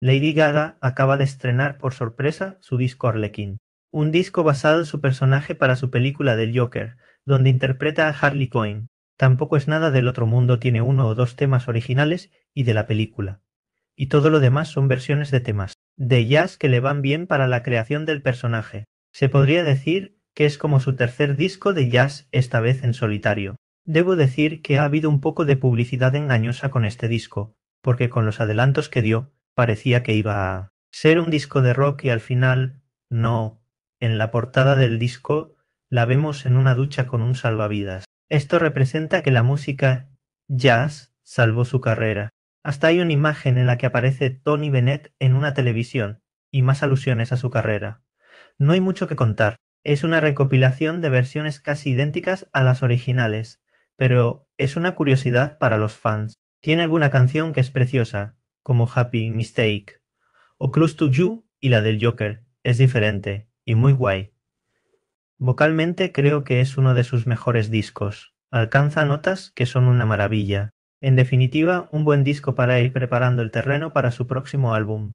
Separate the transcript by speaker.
Speaker 1: Lady Gaga acaba de estrenar por sorpresa su disco Arlequín, un disco basado en su personaje para su película del Joker, donde interpreta a Harley Quinn. Tampoco es nada del otro mundo, tiene uno o dos temas originales y de la película. Y todo lo demás son versiones de temas de jazz que le van bien para la creación del personaje. Se podría decir que es como su tercer disco de jazz, esta vez en solitario. Debo decir que ha habido un poco de publicidad engañosa con este disco, porque con los adelantos que dio, parecía que iba a ser un disco de rock y al final no. En la portada del disco la vemos en una ducha con un salvavidas. Esto representa que la música jazz salvó su carrera. Hasta hay una imagen en la que aparece Tony Bennett en una televisión y más alusiones a su carrera. No hay mucho que contar. Es una recopilación de versiones casi idénticas a las originales, pero es una curiosidad para los fans. Tiene alguna canción que es preciosa, como Happy Mistake, o Close to You y la del Joker, es diferente y muy guay. Vocalmente creo que es uno de sus mejores discos, alcanza notas que son una maravilla. En definitiva, un buen disco para ir preparando el terreno para su próximo álbum.